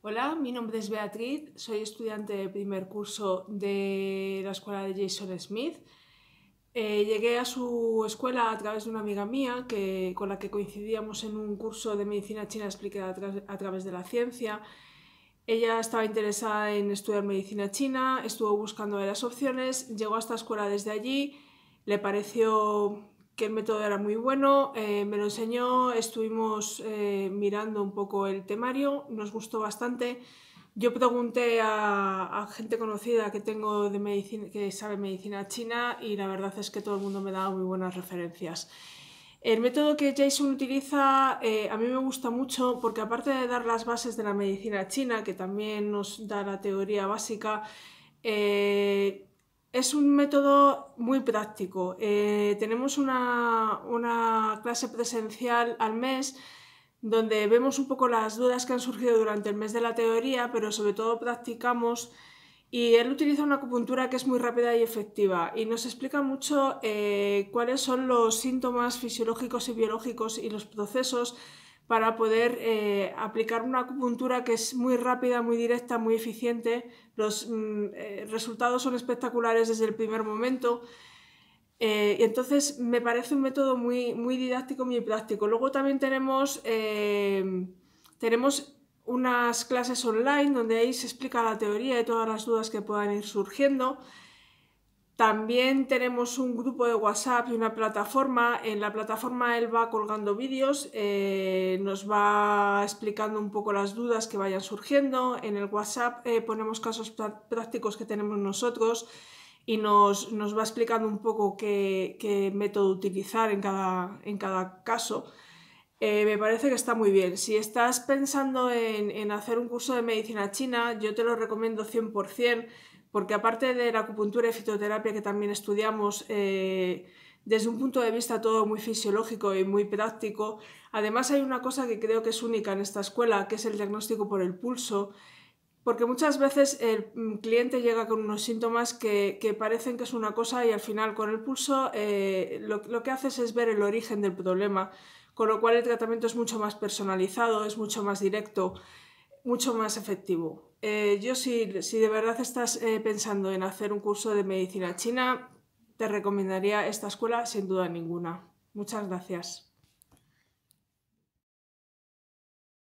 Hola, mi nombre es Beatriz, soy estudiante de primer curso de la escuela de Jason Smith. Eh, llegué a su escuela a través de una amiga mía que, con la que coincidíamos en un curso de medicina china explicada a, través de la ciencia. Ella estaba interesada en estudiar medicina china, estuvo buscando las opciones, llegó a esta escuela desde allí, le pareció que el método era muy bueno, eh, me lo enseñó, estuvimos eh, mirando un poco el temario, nos gustó bastante. Yo pregunté a, gente conocida que tengo de medicina, que sabe medicina china y la verdad es que todo el mundo me da muy buenas referencias. El método que Jason utiliza eh, a mí me gusta mucho porque aparte de dar las bases de la medicina china, que también nos da la teoría básica, es un método muy práctico. Eh, tenemos una, clase presencial al mes donde vemos un poco las dudas que han surgido durante el mes de la teoría, pero sobre todo practicamos. Y él utiliza una acupuntura que es muy rápida y efectiva y nos explica mucho eh, cuáles son los síntomas fisiológicos y biológicos y los procesos para poder eh, aplicar una acupuntura que es muy rápida, muy directa, muy eficiente. Los mm, eh, resultados son espectaculares desde el primer momento. Eh, y entonces me parece un método muy, muy didáctico, muy práctico. Luego también tenemos, tenemos unas clases online donde ahí se explica la teoría y todas las dudas que puedan ir surgiendo. También tenemos un grupo de WhatsApp y una plataforma. En la plataforma él va colgando vídeos, eh, nos va explicando un poco las dudas que vayan surgiendo. En el WhatsApp eh, ponemos casos prácticos que tenemos nosotros y nos, va explicando un poco qué, método utilizar en cada caso. Eh, me parece que está muy bien. Si estás pensando en, hacer un curso de medicina china, yo te lo recomiendo 100%, porque aparte de la acupuntura y fitoterapia que también estudiamos, eh, desde un punto de vista todo muy fisiológico y muy práctico, además hay una cosa que creo que es única en esta escuela, que es el diagnóstico por el pulso porque muchas veces el mm, cliente llega con unos síntomas que, parecen que es una cosa y al final con el pulso eh, lo, que haces es ver el origen del problema, con lo cual el tratamiento es mucho más personalizado, es mucho más directo, mucho más efectivo. Eh, yo si, si, de verdad estás eh, pensando en hacer un curso de medicina china, te recomendaría esta escuela sin duda ninguna. Muchas gracias.